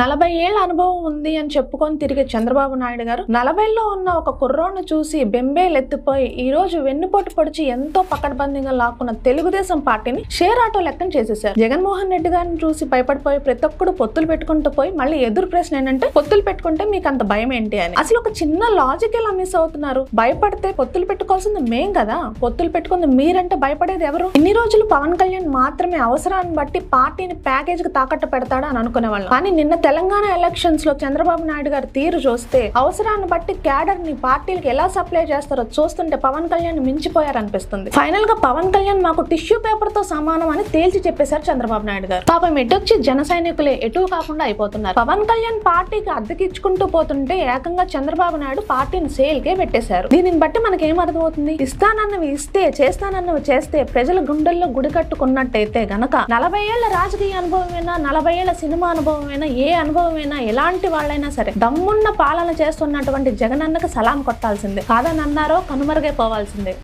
నలభై ఏళ్ళ అనుభవం ఉంది అని చెప్పుకొని తిరిగే చంద్రబాబు నాయుడు గారు నలభైలో ఉన్న ఒక కుర్రోడ్ను చూసి బెంబేలెత్తిపోయి ఈ రోజు వెన్నుపోటు పొడిచి ఎంతో పకడ్బందీగా లాక్కున్న తెలుగుదేశం పార్టీని షేర్ ఆటో లెక్కన చేసేశారు జగన్మోహన్ రెడ్డి గారిని చూసి భయపడిపోయి ప్రతి ఒక్కడు పొత్తులు పెట్టుకుంటూ పోయి మళ్ళీ ఎదురు ప్రశ్న ఏంటంటే పొత్తులు పెట్టుకుంటే మీకు అంత భయం ఏంటి అని అసలు ఒక చిన్న లాజిక్ ఎలా మిస్ అవుతున్నారు భయపడితే పొత్తులు పెట్టుకోవాల్సింది మేం కదా పొత్తులు పెట్టుకుంది మీరంటే భయపడేది ఎవరు ఇన్ని రోజులు పవన్ కళ్యాణ్ మాత్రమే అవసరాన్ని బట్టి పార్టీని ప్యాకేజ్ కి తాకట్టు పెడతాడా అని వాళ్ళు కానీ నిన్న తెలంగాణ ఎలక్షన్స్ లో చంద్రబాబు నాయుడు గారు తీరు చూస్తే అవసరాన్ని బట్టి క్యాడర్ ని పార్టీలకు ఎలా సప్లై చేస్తారో చూస్తుంటే పవన్ కళ్యాణ్ మించిపోయారనిపిస్తుంది ఫైనల్ గా పవన్ కళ్యాణ్ మాకు టిష్యూ పేపర్ తో సమానం అని తేల్చి చెప్పేశారు చంద్రబాబు నాయుడు గారు పాపం ఎటొచ్చి జన సైనికులే ఎటు కాకుండా అయిపోతున్నారు పవన్ కళ్యాణ్ పార్టీకి అద్దెకిచ్చుకుంటూ పోతుంటే ఏకంగా చంద్రబాబు నాయుడు పార్టీని సేల్ కే పెట్టేశారు దీనిని బట్టి ఏం అర్థమవుతుంది ఇస్తానన్నవి ఇస్తే చేస్తానన్నవి చేస్తే ప్రజల గుండెల్లో గుడి కట్టుకున్నట్టయితే గనక నలభై ఏళ్ల రాజకీయ అనుభవమైనా నలభై ఏళ్ల సినిమా అనుభవమైనా ఏ ఏ అనుభవమైనా ఎలాంటి వాళ్ళైనా సరే దమ్మున్న పాలన చేస్తున్నటువంటి జగనన్నకు సలాం కొట్టాల్సిందే కాదని అన్నారో కనుమరుగైపోవాల్సిందే